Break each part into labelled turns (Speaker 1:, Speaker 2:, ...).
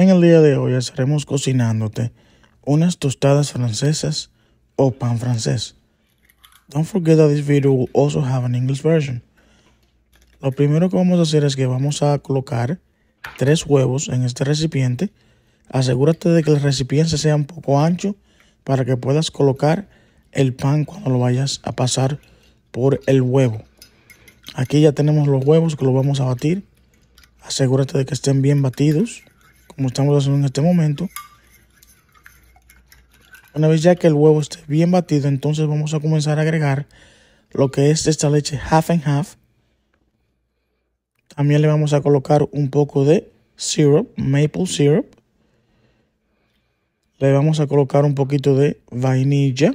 Speaker 1: En el día de hoy estaremos cocinándote unas tostadas francesas o pan francés. Don't forget that this video will also have an English version. Lo primero que vamos a hacer es que vamos a colocar tres huevos en este recipiente. Asegúrate de que el recipiente sea un poco ancho para que puedas colocar el pan cuando lo vayas a pasar por el huevo. Aquí ya tenemos los huevos que los vamos a batir. Asegúrate de que estén bien batidos como estamos haciendo en este momento. Una vez ya que el huevo esté bien batido, entonces vamos a comenzar a agregar lo que es esta leche half and half. También le vamos a colocar un poco de syrup, maple syrup. Le vamos a colocar un poquito de vainilla.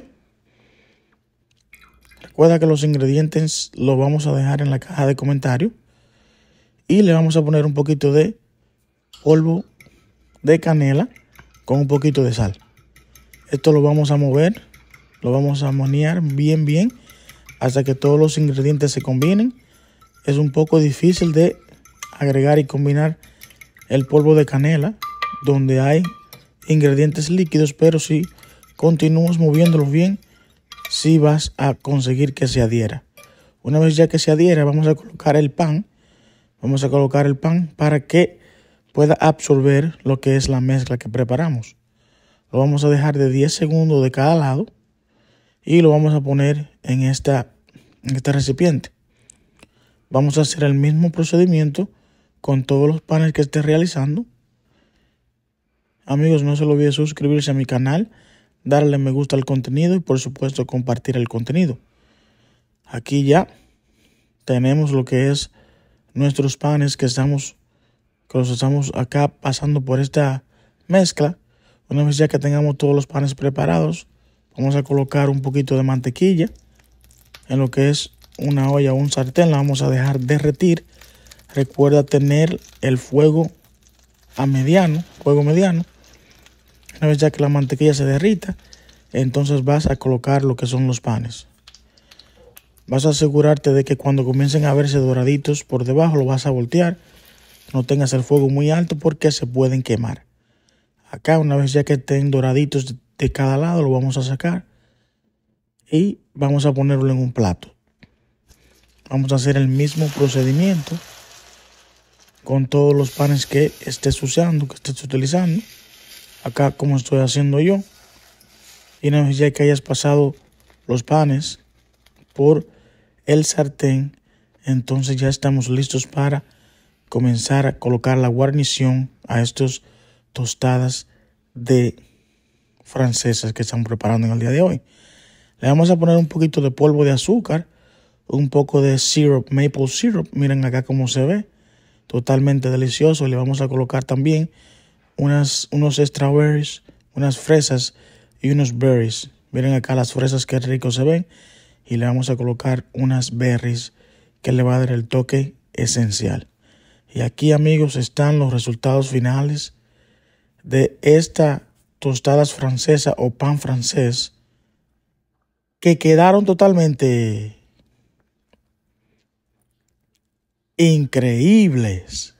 Speaker 1: Recuerda que los ingredientes los vamos a dejar en la caja de comentarios. Y le vamos a poner un poquito de polvo de canela con un poquito de sal. Esto lo vamos a mover, lo vamos a manear bien bien hasta que todos los ingredientes se combinen. Es un poco difícil de agregar y combinar el polvo de canela donde hay ingredientes líquidos, pero si continuamos moviéndolos bien, si vas a conseguir que se adhiera. Una vez ya que se adhiera, vamos a colocar el pan. Vamos a colocar el pan para que pueda absorber lo que es la mezcla que preparamos. Lo vamos a dejar de 10 segundos de cada lado y lo vamos a poner en, esta, este recipiente. Vamos a hacer el mismo procedimiento con todos los panes que esté realizando. Amigos, no se olviden olvide suscribirse a mi canal, darle me gusta al contenido y por supuesto compartir el contenido. Aquí ya tenemos lo que es nuestros panes que estamos que los estamos acá pasando por esta mezcla. Una vez ya que tengamos todos los panes preparados, vamos a colocar un poquito de mantequilla en lo que es una olla o un sartén. La vamos a dejar derretir. Recuerda tener el fuego a mediano, fuego mediano. Una vez ya que la mantequilla se derrita, entonces vas a colocar lo que son los panes. Vas a asegurarte de que cuando comiencen a verse doraditos por debajo, lo vas a voltear no tengas el fuego muy alto porque se pueden quemar. Acá, una vez ya que estén doraditos de cada lado, lo vamos a sacar y vamos a ponerlo en un plato. Vamos a hacer el mismo procedimiento con todos los panes que estés usando, que estés utilizando. Acá como estoy haciendo yo. Y una vez ya que hayas pasado los panes por el sartén, entonces ya estamos listos para comenzar a colocar la guarnición a estas tostadas de francesas que están preparando en el día de hoy. Le vamos a poner un poquito de polvo de azúcar, un poco de syrup, maple syrup. Miren acá cómo se ve. Totalmente delicioso. Le vamos a colocar también unas, unos strawberries, unas fresas y unos berries. Miren acá las fresas que rico se ven. Y le vamos a colocar unas berries que le va a dar el toque esencial. Y aquí amigos están los resultados finales de esta tostadas francesa o pan francés que quedaron totalmente increíbles.